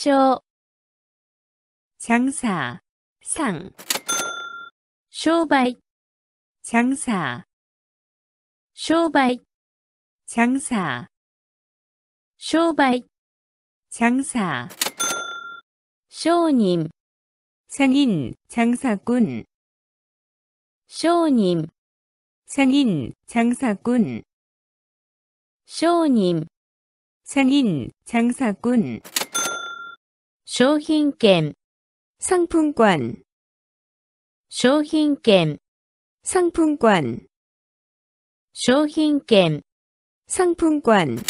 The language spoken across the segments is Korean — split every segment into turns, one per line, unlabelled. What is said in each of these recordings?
쇼 장사 상 쇼바이 장사 쇼바이 장사 쇼바이 장사 쇼님 상인 장사꾼 쇼님 상인 장사꾼 쇼님 상인 장사꾼 商品券상품권商品券상품권商品券상품권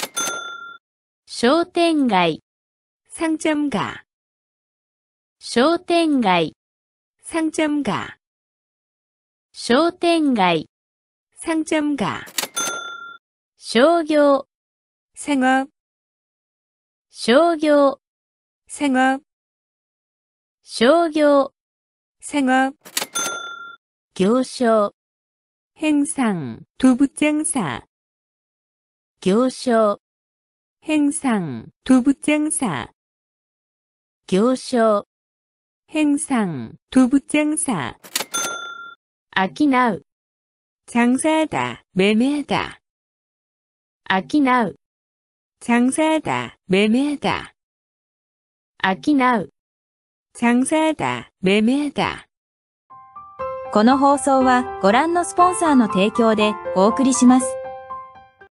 商店街상점가商店街상점가商店街상점가商業생업商業 생업商業 생업 교쇼 행상 도부장사 교쇼 행상 도부장사 교쇼 행상 도부장사 아키나우 장사하다 매매하다 아키나우 장사하다 매매하다 아끼나우장사하다매매하다この放送はご覧のスポンサーの提供でお送りします。